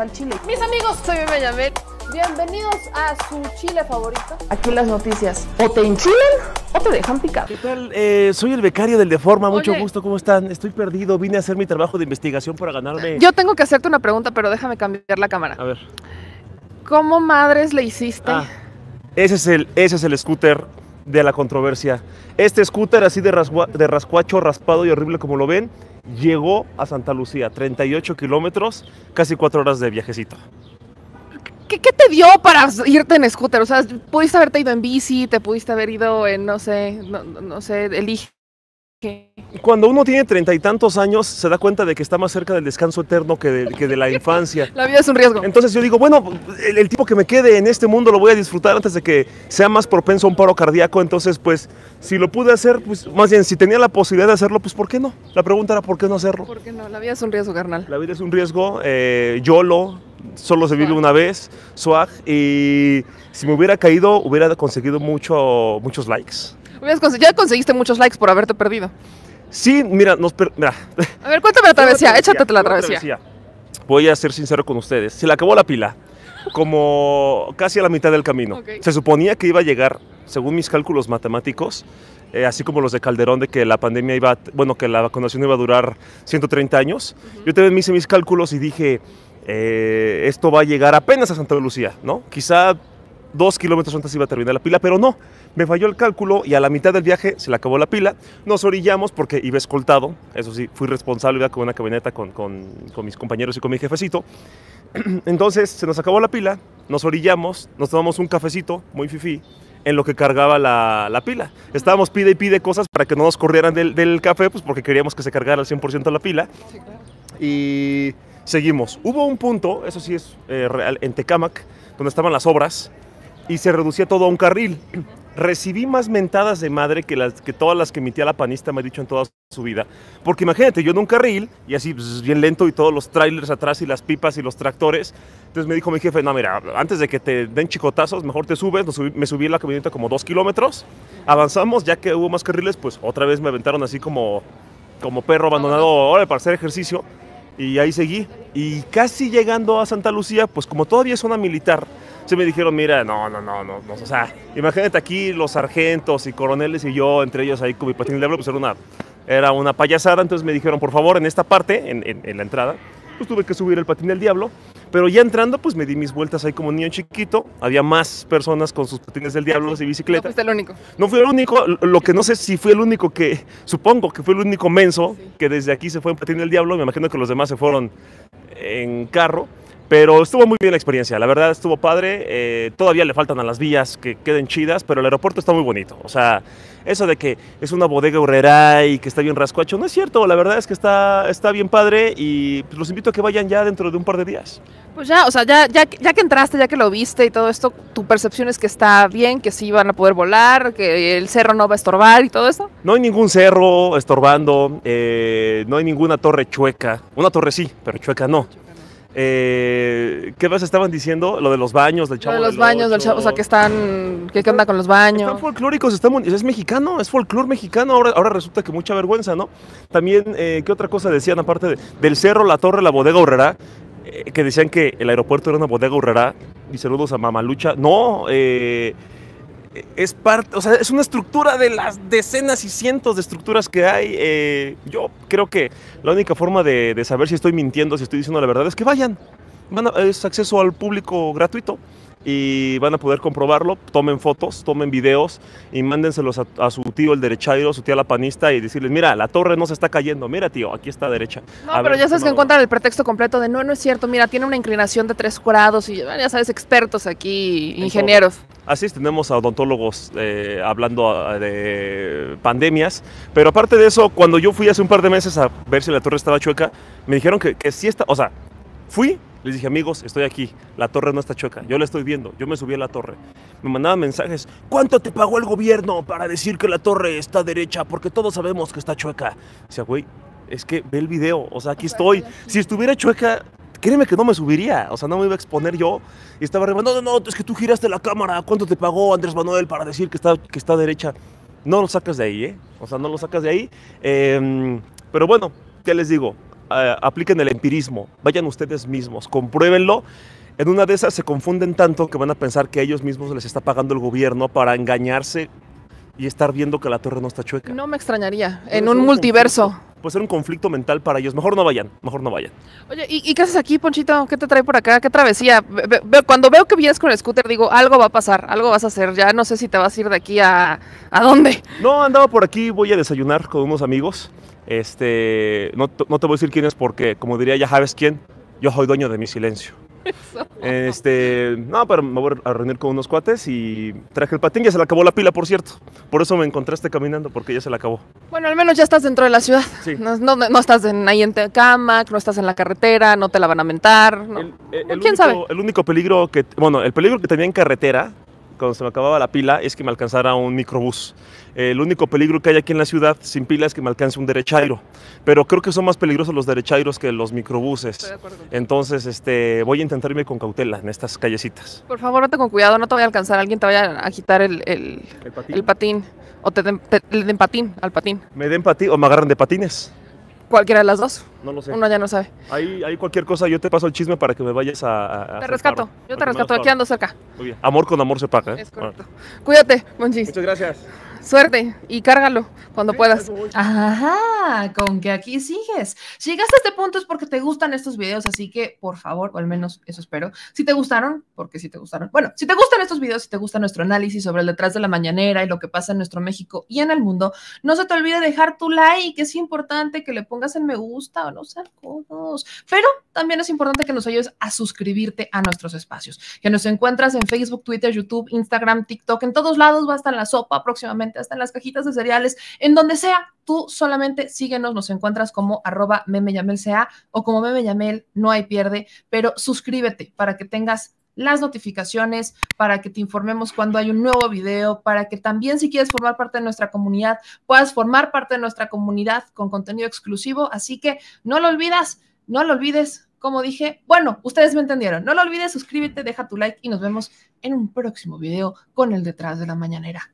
al chile. Mis amigos, soy Benjamín. Bienvenidos a su chile favorito. Aquí las noticias. O te enchilan o te dejan picar. ¿Qué tal? Eh, soy el becario del Deforma. Mucho gusto. ¿Cómo están? Estoy perdido. Vine a hacer mi trabajo de investigación para ganarme. Yo tengo que hacerte una pregunta, pero déjame cambiar la cámara. A ver. ¿Cómo madres le hiciste? Ah, ese, es el, ese es el scooter de la controversia. Este scooter así de, de rascuacho, raspado y horrible como lo ven llegó a Santa Lucía, 38 kilómetros, casi cuatro horas de viajecito. ¿Qué, te dio para irte en scooter? O sea, pudiste haberte ido en bici, te pudiste haber ido en, no sé, no, no sé, elige cuando uno tiene treinta y tantos años, se da cuenta de que está más cerca del descanso eterno que de, la infancia. la vida es un riesgo. Entonces yo digo, bueno, el, tipo que me quede en este mundo lo voy a disfrutar antes de que sea más propenso a un paro cardíaco. Entonces, pues, si lo pude hacer, pues, más bien, si tenía la posibilidad de hacerlo, pues, ¿por qué no? La pregunta era, ¿por qué no hacerlo? ¿Por no? La vida es un riesgo, carnal. La vida es un riesgo. Eh, YOLO, solo se vive una vez, swag. Y si me hubiera caído, hubiera conseguido mucho, muchos likes. Ya conseguiste muchos likes por haberte perdido. Sí, mira, nos A ver, cuéntame la travesía, échate la travesía. Voy a ser sincero con ustedes. Se le acabó la pila, como casi a la mitad del camino. Se suponía que iba a llegar, según mis cálculos matemáticos, eh, así como los de Calderón, de que la pandemia iba, bueno, que la vacunación iba a durar 130 años. Yo también me hice mis cálculos y dije, eh, esto va a llegar apenas a Santa Lucía, ¿no? Quizá dos kilómetros antes iba a terminar la pila, pero no, me falló el cálculo y a la mitad del viaje se le acabó la pila. Nos orillamos porque iba escoltado, eso sí, fui responsable, iba con una camioneta con, mis compañeros y con mi jefecito. Entonces se nos acabó la pila, nos orillamos, nos tomamos un cafecito, muy fifí, en lo que cargaba la, la, pila. Estábamos pide y pide cosas para que no nos corrieran del, del café, pues porque queríamos que se cargara al 100% la pila. Y seguimos. Hubo un punto, eso sí es eh, real, en Tecámac, donde estaban las obras, y se reducía todo a un carril. Recibí más mentadas de madre que, todas las que mi tía la panista me ha dicho en toda su vida. Porque imagínate, yo en un carril y así pues, bien lento y todos los trailers atrás y las pipas y los tractores. Entonces me dijo mi jefe, no, mira, antes de que te den chicotazos, mejor te subes. me subí en la camioneta como dos kilómetros. Avanzamos, ya que hubo más carriles, pues otra vez me aventaron así como, como perro abandonado, para hacer ejercicio. Y ahí seguí. Y casi llegando a Santa Lucía, pues como todavía es zona militar, me dijeron, mira, no, no, no, no, O sea, imagínate aquí los sargentos y coroneles y yo, entre ellos ahí con mi patín del diablo, pues era una, era una payasada. Entonces me dijeron, por favor, en esta parte, en, en, la entrada, pues tuve que subir el patín del diablo. Pero ya entrando, pues me di mis vueltas ahí como niño chiquito. Había más personas con sus patines del diablo y bicicleta. No fuiste el único. No fui el único. Lo que no sé si fue el único que, supongo que fue el único menso que desde aquí se fue en patín del diablo. Me imagino que los demás se fueron en carro. Pero estuvo muy bien la experiencia, la verdad estuvo padre. Eh, todavía le faltan a las vías que queden chidas, pero el aeropuerto está muy bonito. O sea, eso de que es una bodega horrera y que está bien rascuacho, no es cierto. La verdad es que está, está bien padre y pues, los invito a que vayan ya dentro de un par de días. Pues ya, o sea, ya, que entraste, ya que lo viste y todo esto, ¿tu percepción es que está bien, que sí van a poder volar, que el cerro no va a estorbar y todo eso? No hay ningún cerro estorbando, eh, no hay ninguna torre chueca. Una torre sí, pero chueca no. Eh, ¿Qué más estaban diciendo? Lo de los baños, del chavo. los baños, del chavo. O sea, que están. ¿Qué onda con los baños? Están folclóricos, es mexicano, es folclore mexicano. Ahora, resulta que mucha vergüenza, ¿no? También, eh, ¿qué otra cosa decían? Aparte del cerro, la torre, la bodega horrera, eh, que decían que el aeropuerto era una bodega horrera. Y saludos a Mamalucha. No, eh es parte, o sea, es una estructura de las decenas y cientos de estructuras que hay. Eh, yo creo que la única forma de, saber si estoy mintiendo, si estoy diciendo la verdad, es que vayan. es acceso al público gratuito y van a poder comprobarlo. Tomen fotos, tomen videos y mándenselos a, su tío el derechairo, su tía la panista y decirles, mira, la torre no se está cayendo, mira tío, aquí está derecha. No, pero ya sabes que encuentran el pretexto completo de no, no es cierto, mira, tiene una inclinación de tres grados y ya sabes, expertos aquí, ingenieros. así es, tenemos odontólogos eh, hablando ah, de pandemias, pero aparte de eso, cuando yo fui hace un par de meses a ver si la torre estaba chueca, me dijeron que, que sí está, o sea, fui les dije, amigos, estoy aquí. La torre no está chueca. Yo la estoy viendo. Yo me subí a la torre. Me mandaban mensajes. ¿Cuánto te pagó el gobierno para decir que la torre está derecha? Porque todos sabemos que está chueca. Decía, güey, es que ve el video. O sea, aquí estoy. Si estuviera chueca, créeme que no me subiría, o sea, no me iba a exponer yo. Y estaba arriba, no, no, no, es que tú giraste la cámara, ¿cuánto te pagó Andrés Manuel para decir que está, que está derecha? No lo sacas de ahí, ¿eh? O sea, no lo sacas de ahí. Em, pero bueno, ¿qué les digo? Eh, apliquen el empirismo, vayan ustedes mismos, compruébenlo. En una de esas se confunden tanto que van a pensar que ellos mismos les está pagando el gobierno para engañarse y estar viendo que la torre no está chueca. No me extrañaría, en un, multiverso. puede ser un conflicto mental para ellos. Mejor no vayan, mejor no vayan. Oye, ¿y, qué haces aquí, Ponchito? ¿Qué te trae por acá? ¿Qué travesía? cuando veo que vienes con el scooter, digo, algo va a pasar, algo vas a hacer. Ya no sé si te vas a ir de aquí a. ¿A dónde? No, andaba por aquí, voy a desayunar con unos amigos. Este, no, no, te voy a decir quién es porque, como diría ya sabes quién, yo soy dueño de mi silencio. Este, no, pero me voy a reunir con unos cuates y traje el patín, ya se le acabó la pila, por cierto. Por eso me encontraste caminando, porque ya se le acabó. Bueno, al menos ya estás dentro de la ciudad. Sí. No, estás en, ahí en cama, no estás en la carretera, no te la van a mentar. ¿Quién único, sabe? El único peligro que, bueno, el peligro que tenía en carretera cuando se me acababa la pila es que me alcanzara un microbús. El único peligro que hay aquí en la ciudad sin pila es que me alcance un derechairo, pero creo que son más peligrosos los derechairos que los microbuses. Entonces, este, voy a intentarme con cautela en estas callecitas. Por favor, vete con cuidado, no te voy a alcanzar, alguien te vaya a quitar el, el, patín. o te den, te, le den patín al patín. Me den patín o me agarran de patines. Cualquiera de las dos. No lo sé. Uno ya no sabe. Ahí, ahí cualquier cosa, yo te paso el chisme para que me vayas a. te rescato, yo te rescato, aquí ando cerca. Amor con amor se paga. ¿eh? Es correcto. Cuídate, Monchis. Muchas gracias suerte y cárgalo cuando puedas. Ajá, con que aquí sigues. Si llegaste a este punto es porque te gustan estos videos, así que por favor, o al menos eso espero. Si te gustaron, porque si te gustaron. Bueno, si te gustan estos videos, si te gusta nuestro análisis sobre el detrás de la mañanera y lo que pasa en nuestro México y en el mundo, no se te olvide dejar tu like, que es importante que le pongas el me gusta o no sé, Pero también es importante que nos ayudes a suscribirte a nuestros espacios, que nos encuentras en Facebook, Twitter, YouTube, Instagram, TikTok, en todos lados va a estar la sopa próximamente hasta en las cajitas de cereales, en donde sea, tú solamente síguenos, nos encuentras como arroba memeyamel.ca o como memeyamel, no hay pierde, pero suscríbete para que tengas las notificaciones, para que te informemos cuando hay un nuevo video, para que también si quieres formar parte de nuestra comunidad, puedas formar parte de nuestra comunidad con contenido exclusivo. Así que no lo olvidas, no lo olvides. Como dije, bueno, ustedes me entendieron. No lo olvides, suscríbete, deja tu like y nos vemos en un próximo video con el detrás de la mañanera.